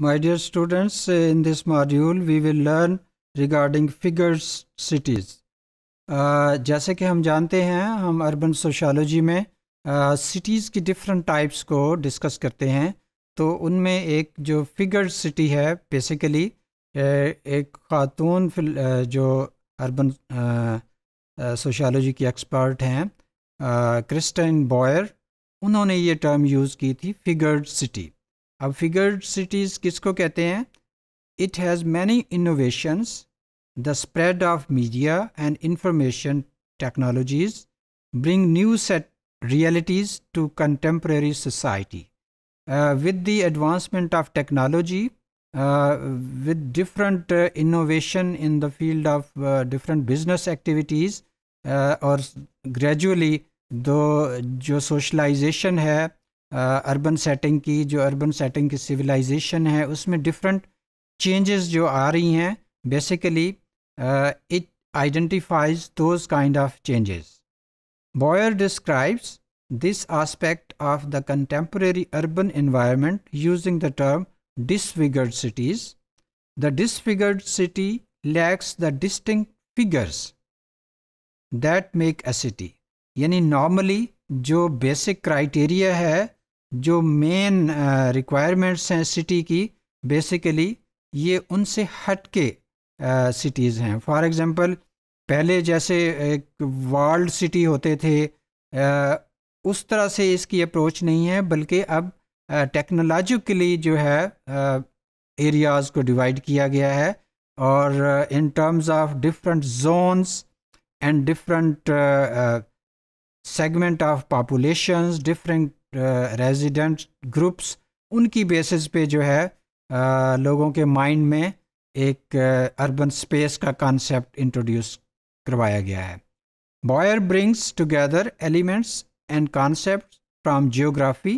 My dear students, in this module we will learn regarding figures cities. Uh, जैसे कि हम जानते हैं हम अर्बन सोशालोजी में सिटीज़ uh, की डिफरेंट टाइप्स को डिस्कस करते हैं तो उनमें एक जो फिगर सिटी है बेसिकली एक खातून जो अर्बन सोशालोजी की एक्सपर्ट हैं क्रिस्टन बॉयर उन्होंने ये टर्म यूज़ की थी फिगर्ड सिटी अब फिगर्ड सिटीज किसको कहते हैं it has many innovations the spread of media and information technologies bring new set realities to contemporary society with the advancement of technology with different innovation in the field of different business activities और gradually दो जो socialisation है uh, urban setting की जो urban setting की civilisation है उसमें different changes जो आ रही हैं basically it identifies those kind of changes Boyer describes this aspect of the contemporary urban environment using the term disfigured cities the disfigured city lacks the distinguishing figures that make a city यानी normally जो basic criteria है जो main requirements uh, हैं city की basically ये उनसे हट के सिटीज़ हैं फॉर एग्ज़ाम्पल पहले जैसे एक वर्ल्ड सिटी होते थे आ, uh, उस तरह से इसकी अप्रोच नहीं है बल्कि अब टेक्नोलॉजिकली uh, जो है एरियाज़ को डिवाइड किया गया है और in terms of different zones and different segment of populations different resident groups उनकी बेसिस पे जो है लोगों के माइंड में एक अर्बन स्पेस का कॉन्सेप्ट इंट्रोड्यूस करवाया गया है Boyer brings together elements and concept from geography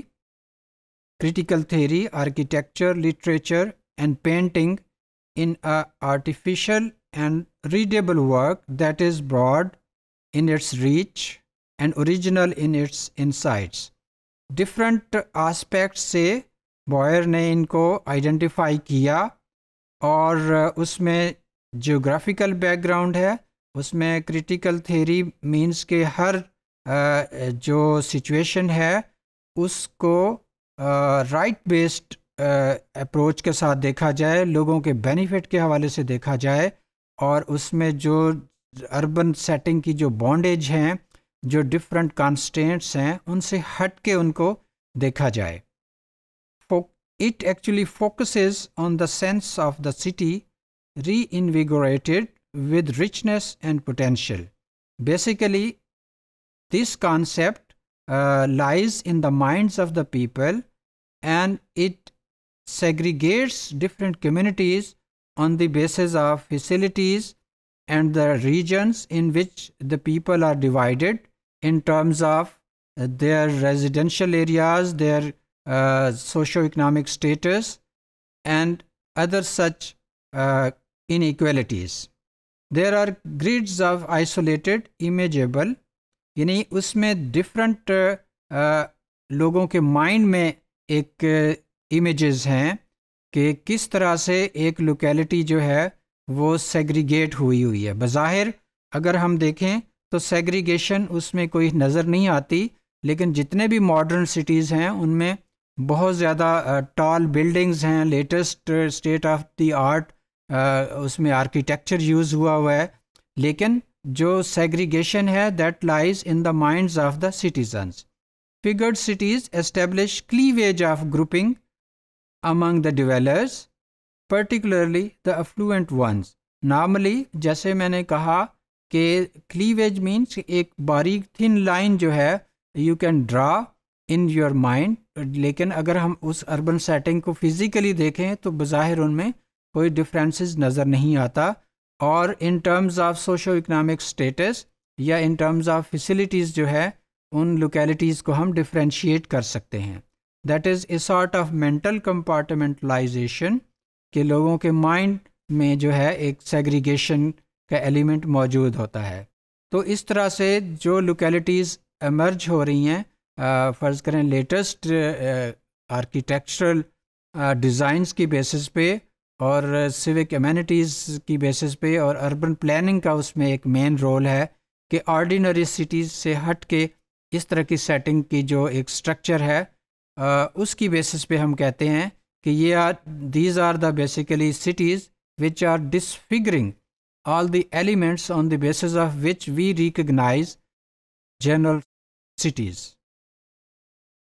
critical theory architecture literature and painting in a artificial and readable work that is broad in its reach and original in its insights different aspect से Boyer ने इनको identify किया और uh, उसमें geographical background है उसमें critical theory means के हर uh, जो सिचुएशन है उसको राइट बेस्ड अप्रोच के साथ देखा जाए लोगों के बेनिफिट के हवाले से देखा जाए और उसमें जो अर्बन सेटिंग की जो बॉन्डेज हैं जो डिफरेंट कॉन्स्टेंट्स हैं उनसे हट के उनको देखा जाए it actually focuses on the sense of the city reinvigorated with richness and potential basically this concept lies in the mind of the people and it segregates different communities on the base of facilities and the regions in which the people are divided in terms of their residential areas, their uh, socio-economic status, and other such uh, inequalities. There are grids of isolated imageable, yani usme different uh, uh, logon लोगों के mind में एक images हैं कि किस तरह से एक लोकेलिटी जो है वो सेग्रीगेट hui हुई है बज़ाहिर अगर हम देखें तो सेग्रीगेशन उसमें कोई नज़र नहीं आती लेकिन जितने भी मॉडर्न सिटीज़ हैं उनमें बहुत ज़्यादा टॉल बिल्डिंग्स हैं latest state of the art उसमें आर्किटेक्चर यूज़ हुआ हुआ है लेकिन जो सेग्रीगेशन है that lies in the minds of the citizens figured cities establish cleavage of grouping among the dwellers particularly the affluent ones normally जैसे मैंने कहा कि क्लीवेज मीन्स एक बारीक थिन लाइन जो है you can draw in your mind लेकिन अगर हम उस अर्बन सेटिंग को फिज़िकली देखें तो बज़ाहिर उनमें कोई डिफरेंसेस नज़र नहीं आता और in terms of socio economic status या इन टर्म्स ऑफ फैसिलिटीज़ जो है उन लोकेलिटीज़ को हम डिफ्रेंशिएट कर सकते हैं that is a sort of mental compartmentalization के लोगों के माइंड में जो है एक सेग्रीगेशन का एलिमेंट मौजूद होता है तो इस तरह से जो लोकेलिटीज़ एमर्ज हो रही हैं फ़र्ज़ करें लेटेस्ट आर्किटेक्चरल डिज़ाइंस की बेसिस पे और सिविक एमिनिटीज़ की बेसिस पे और अर्बन प्लानिंग का उसमें एक मेन रोल है कि ऑर्डिनरी सिटीज़ से हट के इस तरह की सेटिंग की जो एक स्ट्रक्चर है आ, उसकी बेसिस पे हम कहते हैं कि ये are these are the basically cities which are disfiguring all the elements on the basis of which we recognize general cities.